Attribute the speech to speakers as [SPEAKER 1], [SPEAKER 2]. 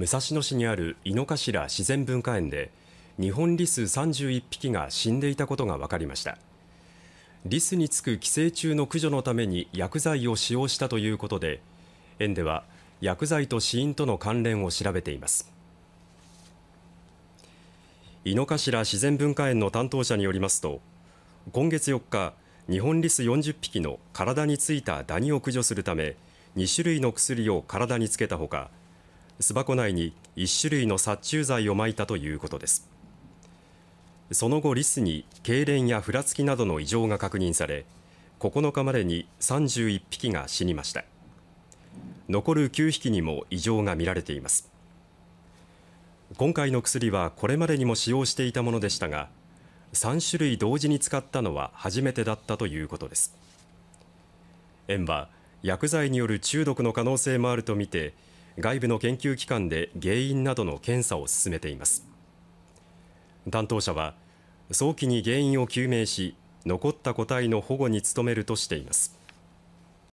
[SPEAKER 1] 武蔵野市にある井の頭自然文化園で日本リス31匹が死んでいたことが分かりましたリスにつく寄生虫の駆除のために薬剤を使用したということで園では薬剤と死因との関連を調べています井の頭自然文化園の担当者によりますと今月4日日本リス40匹の体についたダニを駆除するため2種類の薬を体につけたほか巣箱内に1種類の殺虫剤をまいたということですその後リスに痙攣やふらつきなどの異常が確認され9日までに31匹が死にました残る9匹にも異常が見られています今回の薬はこれまでにも使用していたものでしたが3種類同時に使ったのは初めてだったということです園は薬剤による中毒の可能性もあるとみて外部の研究機関で原因などの検査を進めています担当者は早期に原因を究明し残った個体の保護に努めるとしています